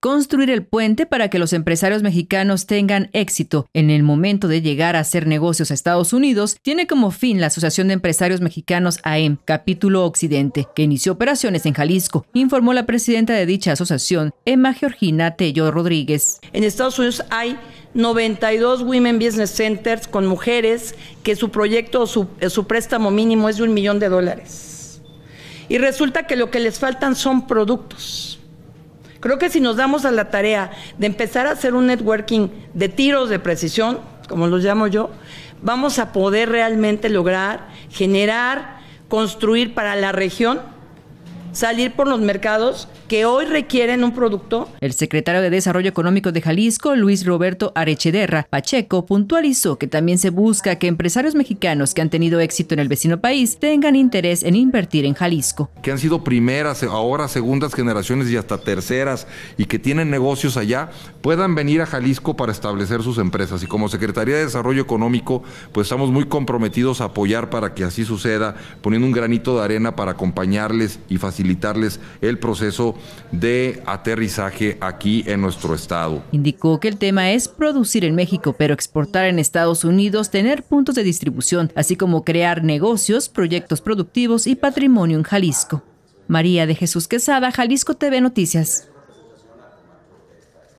construir el puente para que los empresarios mexicanos tengan éxito en el momento de llegar a hacer negocios a Estados Unidos, tiene como fin la Asociación de Empresarios Mexicanos AEM, capítulo Occidente, que inició operaciones en Jalisco, informó la presidenta de dicha asociación, Emma Georgina Tello Rodríguez. En Estados Unidos hay 92 Women Business Centers con mujeres que su proyecto o su, eh, su préstamo mínimo es de un millón de dólares. Y resulta que lo que les faltan son productos Creo que si nos damos a la tarea de empezar a hacer un networking de tiros de precisión, como los llamo yo, vamos a poder realmente lograr generar, construir para la región salir por los mercados que hoy requieren un producto. El secretario de Desarrollo Económico de Jalisco, Luis Roberto Arechederra Pacheco, puntualizó que también se busca que empresarios mexicanos que han tenido éxito en el vecino país tengan interés en invertir en Jalisco. Que han sido primeras, ahora segundas generaciones y hasta terceras y que tienen negocios allá, puedan venir a Jalisco para establecer sus empresas. Y como Secretaría de Desarrollo Económico, pues estamos muy comprometidos a apoyar para que así suceda, poniendo un granito de arena para acompañarles y facilitar el proceso de aterrizaje aquí en nuestro estado. Indicó que el tema es producir en México, pero exportar en Estados Unidos, tener puntos de distribución, así como crear negocios, proyectos productivos y patrimonio en Jalisco. María de Jesús Quesada, Jalisco TV Noticias.